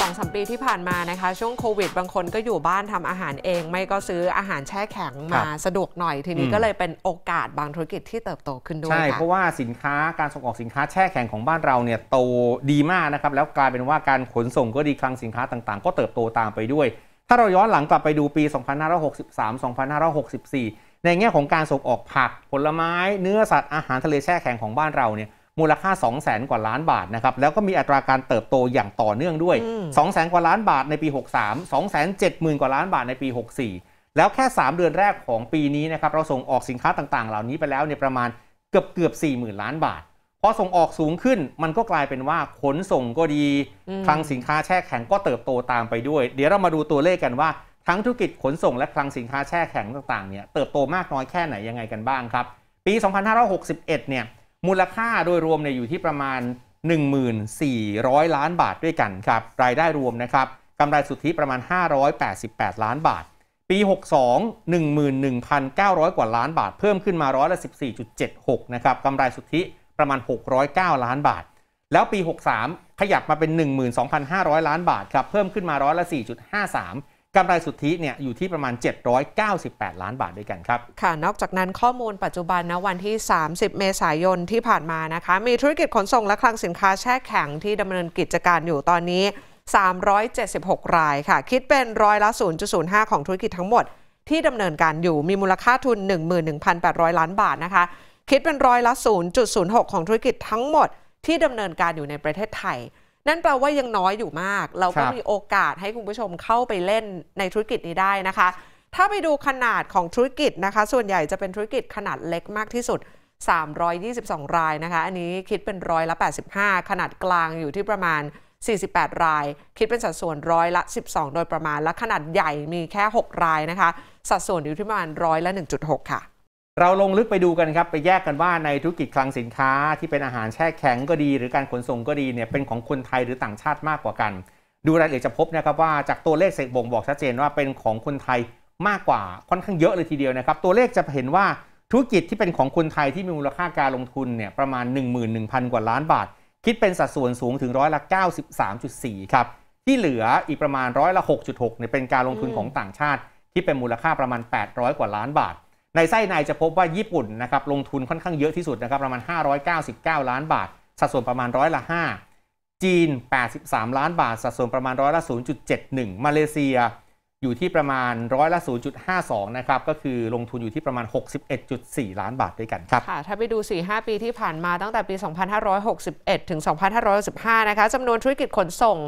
สองสมปีที่ผ่านมานะคะช่วงโควิดบางคนก็อยู่บ้านทำอาหารเอง ไม่ก็ซื้ออาหารแช่แข็งมาสะดวกหน่อยทีนี้ก็เลยเป็นโอกาสบางธุรกิจที่เติบโตขึ้นด้วยใช่เพราะว่าสินค้าการส่งออกสินค้าแช่แข็งของบ้านเราเนี่ยโตดีมากนะครับแล้วกลายเป็นว่าการขนส่งก็ดีคลังสินค้าต่างๆ ก็เติบโตตามไปด้วย ถ้าเราย้อนหลังกลับไปดูปี 2563 2564 ในแง่ของการส่งออกผักผลไม้เนื้อสัตว์อาหารทะเลแช่แข็งของบ้านเราเนี่ยมูลค่า 2 0 0แสนกว่าล้านบาทนะครับ แล้วก็มีอัตราการเติบโตอย่างต่อเนื่องด้วย 2 0 0แสนกว่าล้านบาทในปี 63 2 7 0 0 0 0 กว่าล้านบาทในปี 64 แล้วแค่ 3 เดือนแรกของปีนี้นะครับเราส่งออกสินค้าต่างๆ เหล่านี้ไปแล้วในประมาณเกือบเกือบ4 0,000 ล้านบาท พอส่งออกสูงขึ้น มันก็กลายเป็นว่าขนส่งก็ดี คลังสินค้าแช่แข็งก็เติบโตตามไปด้วย เดี๋ยวเรามาดูตัวเลขกันว่าทั้งธุรกิจขนส่งและคลังสินค้าแช่แข็งต่างๆเนี่ยเติบโตมากน้อยแค่ไหนยังไงกันบ้างครับปี 2561 เนี่ยมูลค่าโดยรวมเนี่ยอยู่ที่ประมาณ 1,400 ล้านบาทด้วยกันครับรายได้รวมนะครับกำไรสุทธิประมาณ 588 ล้านบาท ปี62 11,900 กว่า ล้านบาท เพิ่มขึ้นมาร้อยละ14.76นะครับกำไรสุทธิประมาณ 609 ล้านบาท แล้วปี 63 ขยับมาเป็น 12,500 ล้านบาทครับเพิ่มขึ้นมาร้อยละ4.53กำไรสุทธิเนี่ยอยู่ที่ประมาณ 798 ล้านบาทด้วยกันครับ ค่ะนอกจากนั้นข้อมูลปัจจุบันนะวันที่ 30 เมษายนที่ผ่านมานะคะมีธุรกิจขนส่งและคลังสินค้าแช่แข็งที่ดำเนินกิจการอยู่ตอนนี้ 376 รายค่ะคิดเป็นร้อยละ0.05ของธุรกิจทั้งหมด ที่ดำเนินการอยู่มีมูลค่าทุน 11,800 ล้านบาทนะคะคิดเป็นร้อยละ 0.06ของธุรกิจทั้งหมด ที่ดำเนินการอยู่ในประเทศไทยนั่นแปลว่ายังน้อยอยู่มาก เราก็มีโอกาสให้คุณผู้ชมเข้าไปเล่นในธุรกิจนี้ได้นะคะ ถ้าไปดูขนาดของธุรกิจนะคะส่วนใหญ่จะเป็นธุรกิจขนาดเล็กมากที่สุด 322 รายนะคะ อันนี้คิดเป็นร้อยละ 85 ขนาดกลางอยู่ที่ประมาณ 48 ราย คิดเป็นสัดส่วนร้อยละ 12 โดยประมาณ และขนาดใหญ่มีแค่ 6 รายนะคะ สัดส่วนอยู่ที่ประมาณร้อยละ 1.6 ค่ะเราลงลึกไปดูกันครับไปแยกกันว่าในธุรกิจคลังสินค้าที่เป็นอาหารแช่แข็งก็ดี หรือการขนส่งก็ดีเนี่ยเป็นของคนไทยหรือต่างชาติมากกว่ากัน ดูรายละเอียดจะพบนะครับว่าจากตัวเลขเสกบ่งบอกชัดเจนว่าเป็นของคนไทยมากกว่าค่อนข้างเยอะเลยทีเดียวนะครับตัวเลขจะเห็นว่าธุรกิจที่เป็นของคนไทยที่มีมูลค่าการลงทุนเนี่ยประมาณ 11,000 กว่าล้านบาทคิดเป็นสัดส่วนสูงถึงร้อยละ93.4ครับที่เหลืออีกประมาณร้อยละ6.6เนี่ยเป็นการลงทุนของต่างชาติ ที่เป็นมูลค่าประมาณ 800 กว่าล้านบาทในไส้ในจะพบว่าญี่ปุ่นนะครับลงทุนค่อนข้างเยอะที่สุดนะครับประมาณ 599 ล้านบาท สัดส่วนประมาณร้อยละ 5 จีน 83 ล้านบาทสัดส่วนประมาณร้อยละ0.71มาเลเซียอยู่ที่ประมาณร้อยละ0.52นะครับก็คือลงทุนอยู่ที่ประมาณ 61.4 ล้านบาทด้วยกันครับค่ะถ้าไปดู4-5ปีที่ผ่านมาตั้งแต่ปี 2561ถึง2565นะคะจำนวนธุรกิจขนส่ง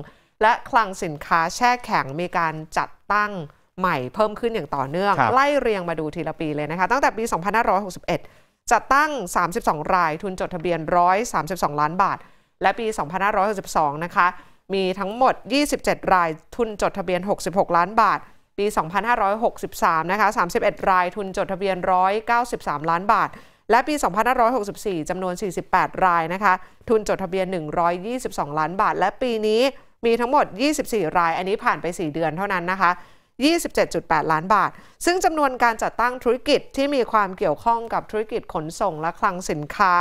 และคลังสินค้าแช่แข็งมีการจัดตั้งใหม่เพิ่มขึ้นอย่างต่อเนื่อง ไล่เรียงมาดูทีละปีเลยนะคะตั้งแต่ปี 2561จะตั้ง 32 ราย ทุนจดทะเบียน 132 ล้านบาท และปี2562นะคะ มีทั้งหมด 27 ราย ทุนจดทะเบียน 66 ล้านบาท ปี 2563นะคะ31 ราย ทุนจดทะเบียน 193 ล้านบาท และปี2564จำนวน 48 รายนะคะ ทุนจดทะเบียน 122 ล้านบาท และปีนี้มีทั้งหมด 24 ราย อันนี้ผ่านไป 4 เดือนเท่านั้นนะคะ27.8 ล้านบาท ซึ่งจำนวนการจัดตั้งธุรกิจที่มีความเกี่ยวข้องกับธุรกิจขนส่งและคลังสินค้า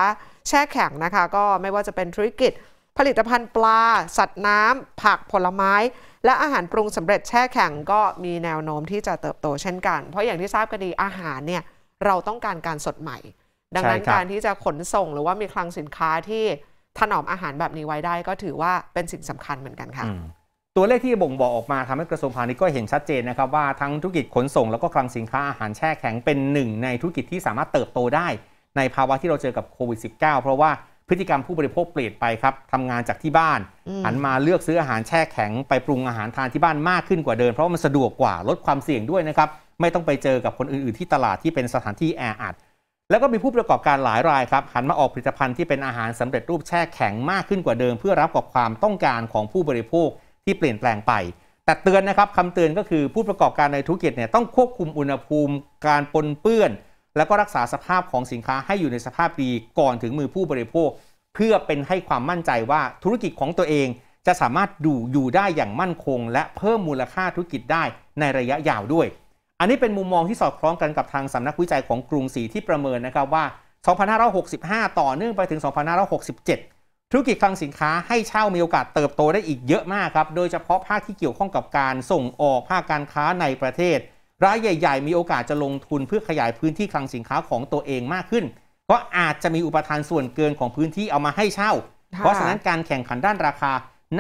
แช่แข็งนะคะ ก็ไม่ว่าจะเป็นธุรกิจ ผลิตภัณฑ์ปลา สัตว์น้ำผักผลไม้ และอาหารปรุงสำเร็จแช่แข็งก็มีแนวโน้มที่จะเติบโตเช่นกัน เพราะอย่างที่ทราบกันดีอาหารเนี่ยเราต้องการการสดใหม่ ดังนั้นการที่จะขนส่งหรือว่ามีคลังสินค้าที่ถนอมอาหารแบบนี้ไว้ได้ก็ถือว่าเป็นสิ่งสำคัญเหมือนกันค่ะตัวเลขที่บ่งบอกออกมาทำให้กระทรวงพาณิชย์ก็เห็นชัดเจนนะครับว่า ทั้งธุรกิจขนส่งแล้วก็คลังสินค้าอาหารแช่แข็งเป็นหนึ่งในธุรกิจที่สามารถเติบโตได้ ในภาวะที่เราเจอกับโควิด -19 เพราะว่าพฤติกรรมผู้บริโภคเปลี่ยนไปครับทำงานจากที่บ้าน หันมาเลือกซื้ออาหารแช่แข็งไปปรุงอาหารทานที่บ้านมากขึ้นกว่าเดิมเพราะมันสะดวกกว่าลดความเสี่ยงด้วยนะครับไม่ต้องไปเจอกับคนอื่น ๆที่ตลาดที่เป็นสถานที่แออัดแล้วก็มีผู้ประกอบการหลายรายครับหันมาออกผลิตภัณฑ์ที่เป็นอาหารสำเร็จรูปแช่แข็งมากขึ้นกว่าเดิม เพื่อรับกับความต้องการของผู้บริโภคที่เปลี่ยนแปลงไป แต่เตือนนะครับคำเตือนก็คือผู้ประกอบการในธุรกิจเนี่ยต้องควบคุมอุณหภูมิ การปนเปื้อน แล้วก็รักษาสภาพของสินค้าให้อยู่ในสภาพดีก่อนถึงมือผู้บริโภค เพื่อเป็นให้ความมั่นใจว่าธุรกิจของตัวเองจะสามารถดูอยู่ได้อย่างมั่นคงและเพิ่มมูลค่าธุรกิจได้ในระยะยาวด้วย อันนี้เป็นมุมมองที่สอดคล้องกันกับทางสำนักวิจัยของกรุงศรีที่ประเมินนะครับว่า 2565 ต่อเนื่องไปถึง 2567ธุรกิจคลังสินค้าให้เช่า มีโอกาสเติบโตได้อีกเยอะมากครับ โดยเฉพาะภาคที่เกี่ยวข้องกับการส่งออกภาคการค้าในประเทศรายใหญ่ๆ มีโอกาสจะลงทุนเพื่อขยายพื้นที่คลังสินค้าของตัวเองมากขึ้นก็อาจจะมีอุปทานส่วนเกินของพื้นที่เอามาให้เช่า เพราะฉะนั้นการแข่งขันด้านราคา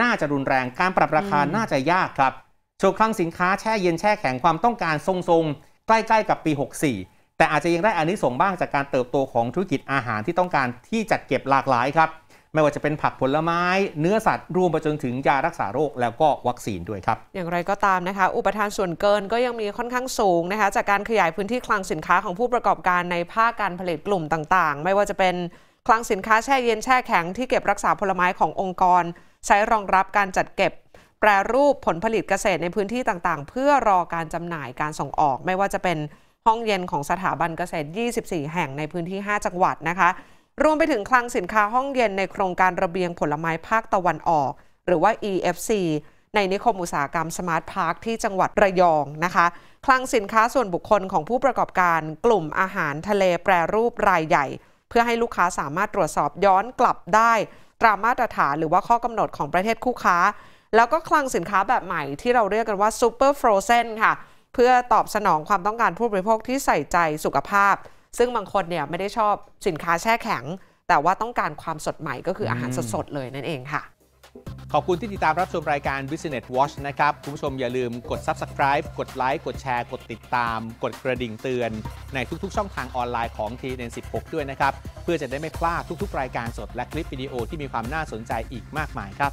น่าจะรุนแรง การปรับราคาน่าจะยากครับโชว์คลังสินค้าแช่เย็นแช่แข็งความต้องการทรง ๆ ใกล้ๆ กับปี 64 แต่อาจจะยังได้อันิส้สงบ้างจากการเติบโตของธุรกิจอาหารที่ต้องการที่จัดเก็บหลากหลายครับไม่ว่าจะเป็นผักผลไม้ เนื้อสัตว์รวมไปจนถึงยารักษาโรคแล้วก็วัคซีนด้วยครับ อย่างไรก็ตามนะคะ อุปทานส่วนเกินก็ยังมีค่อนข้างสูงนะคะจากการขยายพื้นที่คลังสินค้าของผู้ประกอบการในภาคการผลิตกลุ่มต่างๆ ไม่ว่าจะเป็นคลังสินค้าแช่เย็นแช่แข็งที่เก็บรักษาผลไม้ขององค์กร ใช้รองรับการจัดเก็บ แปรรูปผลผลิตเกษตรในพื้นที่ต่างๆ เพื่อรอการจำหน่ายการส่งออก ไม่ว่าจะเป็นห้องเย็นของสถาบันเกษตร 24 แห่งในพื้นที่ 5 จังหวัดนะคะรวมไปถึงคลังสินค้าห้องเย็นในโครงการระเบียงผลไม้ภาคตะวันออก หรือว่า EFC ในนิคมอุตสาหกรรมสมาร์ทพาร์คที่จังหวัดระยองนะคะ คลังสินค้าส่วนบุคคลของผู้ประกอบการกลุ่มอาหารทะเลแปรรูปรายใหญ่ เพื่อให้ลูกค้าสามารถตรวจสอบย้อนกลับได้ตามมาตรฐานหรือว่าข้อกำหนดของประเทศคู่ค้า แล้วก็คลังสินค้าแบบใหม่ ที่เราเรียกกันว่าซูเปอร์ฟรอเซนค่ะ เพื่อตอบสนองความต้องการผู้บริโภคที่ใส่ใจสุขภาพซึ่งบางคนเนี่ยไม่ได้ชอบสินค้าแช่แข็ง แต่ว่าต้องการความสดใหม่ก็คืออาหารสดๆ เลยนั่นเองค่ะ ขอบคุณที่ติดตามรับชมรายการ Business Watch นะครับ คุณผู้ชมอย่าลืมกด Subscribe กดไลค์กดแชร์กดติดตาม กดกระดิ่งเตือน ในทุกๆ ช่องทางออนไลน์ของ TN 16ด้วยนะครับ เพื่อจะได้ไม่พลาดทุกๆ รายการสดและคลิปวิดีโอที่มีความน่าสนใจอีกมากมายครับ